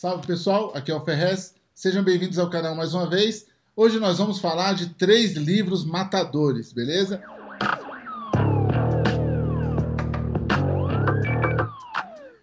Salve pessoal, aqui é o Ferrez. Sejam bem-vindos ao canal mais uma vez. Hoje nós vamos falar de três livros matadores, beleza?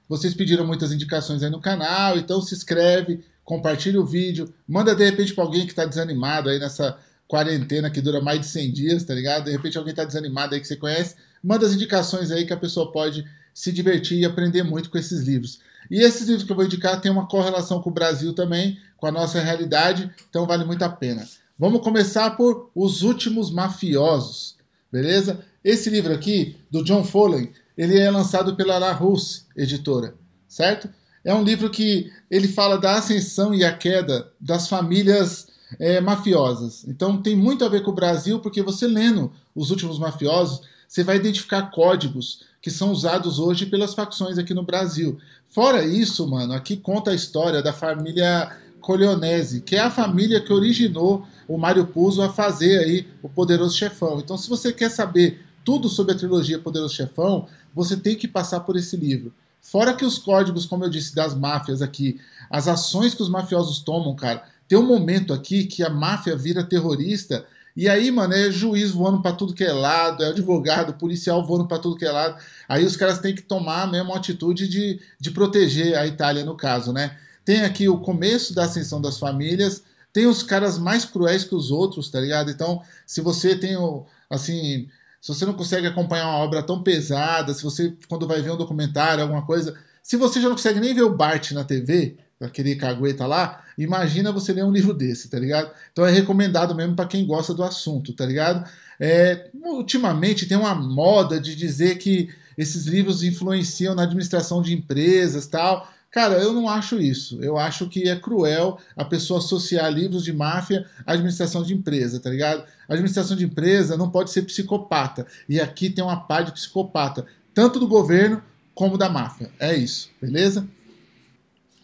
Vocês pediram muitas indicações aí no canal, então se inscreve, compartilha o vídeo, manda de repente para alguém que está desanimado aí nessa quarentena que dura mais de 100 dias, tá ligado? De repente alguém está desanimado aí que você conhece, manda as indicações aí que a pessoa pode se divertir e aprender muito com esses livros. E esses livros que eu vou indicar têm uma correlação com o Brasil também, com a nossa realidade, então vale muito a pena. Vamos começar por Os Últimos Mafiosos, beleza? Esse livro aqui, do John Follen, ele é lançado pela La Russe, editora, certo? É um livro que ele fala da ascensão e a queda das famílias é, mafiosas. Então tem muito a ver com o Brasil, porque você lendo Os Últimos Mafiosos, você vai identificar códigos, que são usados hoje pelas facções aqui no Brasil. Fora isso, mano, aqui conta a história da família Corleonese, que é a família que originou o Mario Puzo a fazer aí o Poderoso Chefão. Então, se você quer saber tudo sobre a trilogia Poderoso Chefão, você tem que passar por esse livro. Fora que os códigos, como eu disse, das máfias aqui, as ações que os mafiosos tomam, cara, tem um momento aqui que a máfia vira terrorista e aí, mano, é juiz voando pra tudo que é lado, é advogado, policial voando pra tudo que é lado. Aí os caras têm que tomar a mesma atitude de, de proteger a Itália, no caso, né? Tem aqui o começo da ascensão das famílias, tem os caras mais cruéis que os outros, tá ligado? Então, se você tem o. Assim, se você não consegue acompanhar uma obra tão pesada, se você, quando vai ver um documentário, alguma coisa. Se você já não consegue nem ver o Bart na TV, aquele cagueta lá, imagina você ler um livro desse, tá ligado? Então é recomendado mesmo para quem gosta do assunto, tá ligado? É, ultimamente tem uma moda de dizer que esses livros influenciam na administração de empresas tal. Cara, eu não acho isso. Eu acho que é cruel a pessoa associar livros de máfia à administração de empresa, tá ligado? A administração de empresa não pode ser psicopata. E aqui tem uma pá de psicopata, tanto do governo como da máfia. É isso, beleza?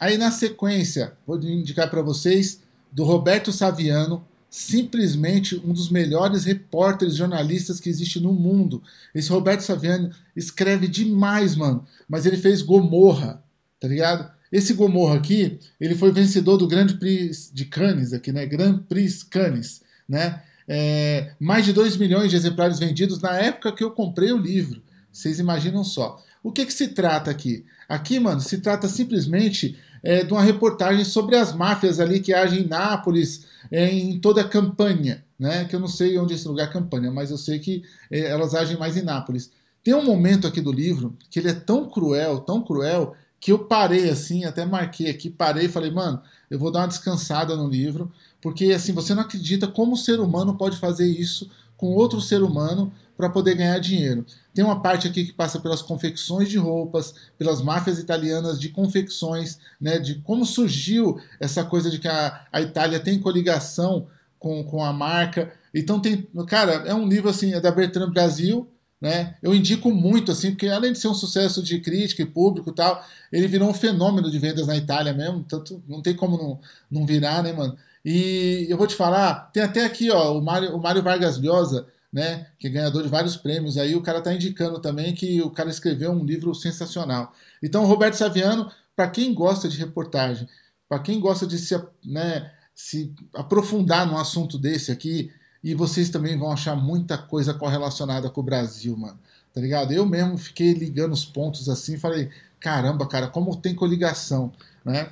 Aí na sequência, vou indicar para vocês do Roberto Saviano, simplesmente um dos melhores repórteres jornalistas que existe no mundo. Esse Roberto Saviano escreve demais, mano, mas ele fez Gomorra, tá ligado? Esse Gomorra aqui, ele foi vencedor do Grande Prix de Cannes aqui, né? Grand Prix Cannes, né? É, mais de 2 milhões de exemplares vendidos na época que eu comprei o livro. Vocês imaginam só. O que, que se trata aqui? Aqui, mano, se trata simplesmente é, de uma reportagem sobre as máfias ali que agem em Nápoles, é, em toda a campanha, né? Que eu não sei onde é esse lugar é campanha, mas eu sei que é, elas agem mais em Nápoles. Tem um momento aqui do livro que ele é tão cruel, tão cruel, que eu parei assim, até marquei aqui, parei e falei, mano, eu vou dar uma descansada no livro, porque assim, você não acredita como o ser humano pode fazer isso com outro ser humano para poder ganhar dinheiro. Tem uma parte aqui que passa pelas confecções de roupas, pelas máfias italianas de confecções, né, de como surgiu essa coisa de que a, a Itália tem coligação com, com a marca. Então tem, cara, é um livro assim, é da Bertrand Brasil, né? Eu indico muito assim, porque além de ser um sucesso de crítica e público e tal, ele virou um fenômeno de vendas na Itália mesmo, tanto não tem como não, não virar, né, mano? E eu vou te falar, tem até aqui, ó, o Mário, o Mário Vargas Llosa, né, que é ganhador de vários prêmios aí, o cara está indicando também que o cara escreveu um livro sensacional. Então, Roberto Saviano, para quem gosta de reportagem, para quem gosta de se, né, se aprofundar num assunto desse aqui, e vocês também vão achar muita coisa correlacionada com o Brasil, mano. Tá ligado? Eu mesmo fiquei ligando os pontos assim, falei, caramba, cara, como tem coligação, né?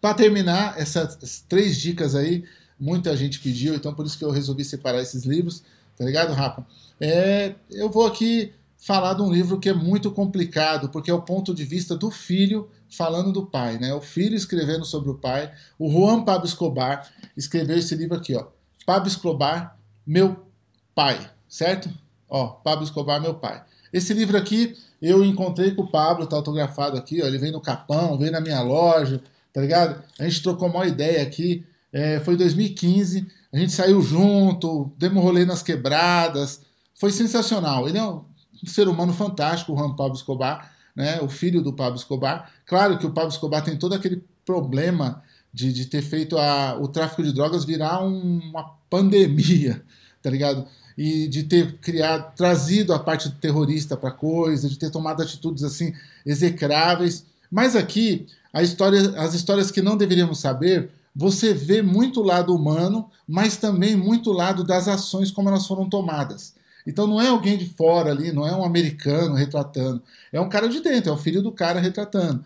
Para terminar, essas três dicas aí, muita gente pediu, então por isso que eu resolvi separar esses livros, tá ligado, Rafa? É, eu vou aqui falar de um livro que é muito complicado, porque é o ponto de vista do filho falando do pai, né? O filho escrevendo sobre o pai. O Juan Pablo Escobar escreveu esse livro aqui, ó. Pablo Escobar, meu pai, certo? Ó, Pablo Escobar, meu pai. Esse livro aqui eu encontrei com o Pablo, tá autografado aqui, ó. Ele veio no capão, veio na minha loja, tá ligado? A gente trocou uma ideia aqui. É, foi 2015, a gente saiu junto, demos rolê nas quebradas. Foi sensacional. Ele é um ser humano fantástico, o Juan Pablo Escobar, né? o filho do Pablo Escobar. Claro que o Pablo Escobar tem todo aquele problema de, de ter feito a, o tráfico de drogas virar um, uma pandemia, tá ligado? e de ter criado, trazido a parte terrorista para coisa, de ter tomado atitudes assim execráveis. Mas aqui, história, as histórias que não deveríamos saber, você vê muito lado humano, mas também muito lado das ações como elas foram tomadas. Então não é alguém de fora ali, não é um americano retratando, é um cara de dentro, é o filho do cara retratando.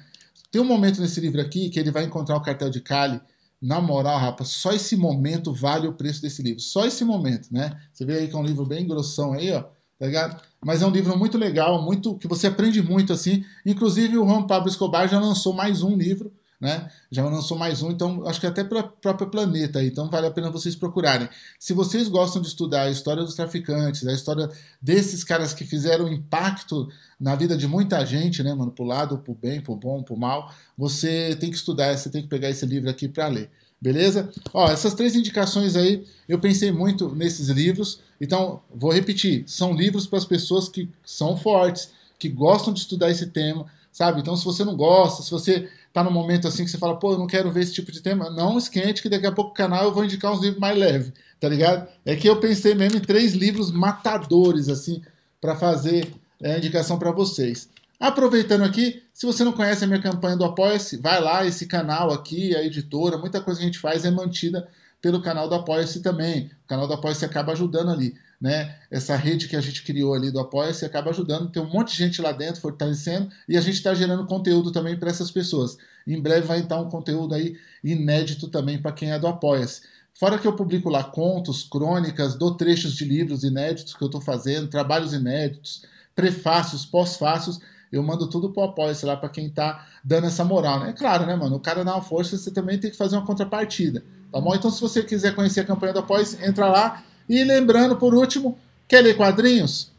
Tem um momento nesse livro aqui que ele vai encontrar o cartel de Cali. Na moral, rapaz, só esse momento vale o preço desse livro. Só esse momento, né? Você vê aí que é um livro bem grossão aí, ó tá ligado? Mas é um livro muito legal, muito que você aprende muito assim. Inclusive o Juan Pablo Escobar já lançou mais um livro, né? Já lançou mais um, então acho que até para próprio planeta, então vale a pena vocês procurarem. Se vocês gostam de estudar a história dos traficantes, a história desses caras que fizeram impacto na vida de muita gente, né, mano, pro lado, pro bem, pro bom, pro mal, você tem que estudar, você tem que pegar esse livro aqui para ler. Beleza? Ó, essas três indicações aí, eu pensei muito nesses livros. Então, vou repetir, são livros para as pessoas que são fortes, que gostam de estudar esse tema, sabe? Então, se você não gosta, se você tá num momento assim que você fala, pô, eu não quero ver esse tipo de tema, não esquente que daqui a pouco o canal eu vou indicar uns livros mais leves, tá ligado? É que eu pensei mesmo em três livros matadores, assim, para fazer a é, indicação para vocês. Aproveitando aqui, se você não conhece a minha campanha do Apoia-se, vai lá, esse canal aqui, a editora, muita coisa que a gente faz é mantida pelo canal do Apoia-se também. O canal do Apoia-se acaba ajudando ali, né? Essa rede que a gente criou ali do Apoia-se acaba ajudando. Tem um monte de gente lá dentro fortalecendo e a gente está gerando conteúdo também para essas pessoas. Em breve vai entrar um conteúdo aí inédito também para quem é do Apoia-se. Fora que eu publico lá contos, crônicas, dou trechos de livros inéditos que eu estou fazendo, trabalhos inéditos, prefácios, pós-fácios. Eu mando tudo pro apoio, sei lá, pra quem tá dando essa moral, né? É claro, né, mano? O cara dá uma força, você também tem que fazer uma contrapartida. Tá bom? Então, se você quiser conhecer a campanha do apoio, entra lá. E lembrando, por último, quer ler quadrinhos?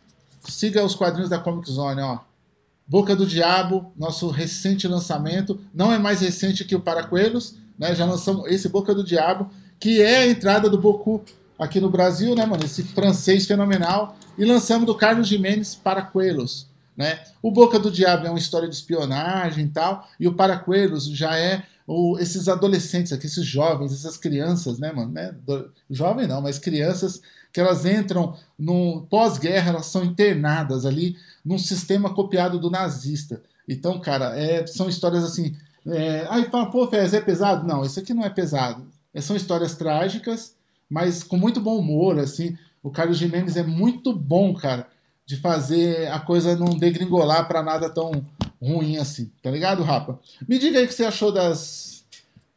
Siga os quadrinhos da Comic Zone, ó. Boca do Diabo, nosso recente lançamento. Não é mais recente que o Paracoelhos, né? Já lançamos esse Boca do Diabo, que é a entrada do Boku aqui no Brasil, né, mano? Esse francês fenomenal. E lançamos do Carlos Jimenez Paracoelhos né? O Boca do Diabo é uma história de espionagem e tal, e o Paracoelhos já é o, esses adolescentes aqui, esses jovens, essas crianças, né, mano? Né? Do, jovem não, mas crianças que elas entram no pós-guerra, elas são internadas ali num sistema copiado do nazista. Então, cara, é, são histórias assim. É, aí fala, pô, Fez, é pesado? Não, isso aqui não é pesado. É, são histórias trágicas, mas com muito bom humor, assim. O Carlos Jimenez é muito bom, cara de fazer a coisa não degringolar para nada tão ruim assim, tá ligado, Rapa? Me diga aí o que você achou das,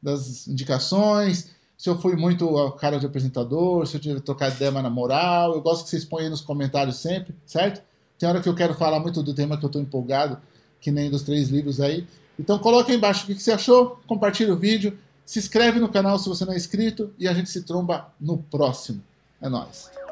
das indicações, se eu fui muito a cara de apresentador, se eu tive trocar ideia na moral, eu gosto que vocês põem aí nos comentários sempre, certo? Tem hora que eu quero falar muito do tema que eu tô empolgado, que nem dos três livros aí. Então coloca aí embaixo o que você achou, compartilha o vídeo, se inscreve no canal se você não é inscrito e a gente se tromba no próximo. É nóis!